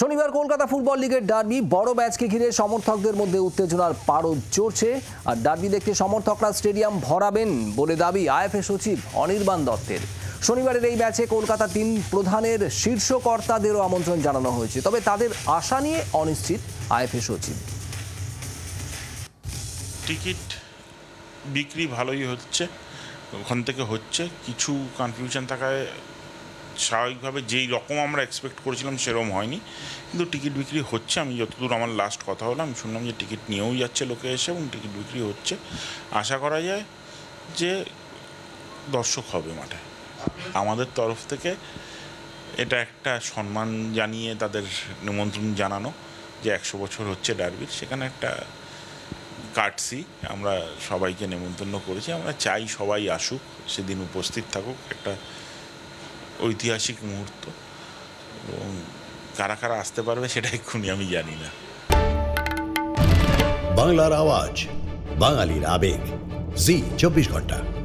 শনিবার কলকাতা ফুটবল লিগের ডার্বি বড় ম্যাচকে ঘিরে সমর্থকদের মধ্যে উত্তেজনার পারদ চড়ছে আর ডার্বি দেখতে সমর্থকরা স্টেডিয়াম ভরাবেন বলে দাবি আইএফএ সচিব অনির্বাণ দত্তের শনিবারের এই ম্যাচে কলকাতা তিন প্রধানের শীর্ষকর্তাদেরও আমন্ত্রণ জানানো হয়েছে তবে তাদের আশা নিয়ে অনিশ্চিত আইএফএ সচিব টিকিট বিক্রি ভালোই হচ্ছে ওখান থেকে হচ্ছে কিছু কনফিউশন থাকায় স্বাভাবিকভাবে যেই রকম আমরা এক্সপেক্ট করেছিলাম সেরকম হয়নি কিন্তু টিকিট বিক্রি হচ্ছে আমি যতদূর আমার লাস্ট কথা হলো আমি শুনলাম যে টিকিট নিয়েও যাচ্ছে লোকে এসে এবং টিকিট বিক্রি হচ্ছে আশা করা যায় যে দর্শক হবে মাঠে আমাদের তরফ থেকে এটা একটা সম্মান জানিয়ে তাদের নিমন্ত্রণ জানানো যে একশো বছর হচ্ছে ডারবির সেখানে একটা কাটছি আমরা সবাইকে নেমন্তন্ন করেছি আমরা চাই সবাই আসুক সেদিন উপস্থিত থাকুক একটা ঐতিহাসিক মুহূর্ত এবং কারা কারা আসতে পারবে সেটা এক্ষুনি আমি জানি না বাংলার আওয়াজ বাঙালির আবেগ জি চব্বিশ ঘন্টা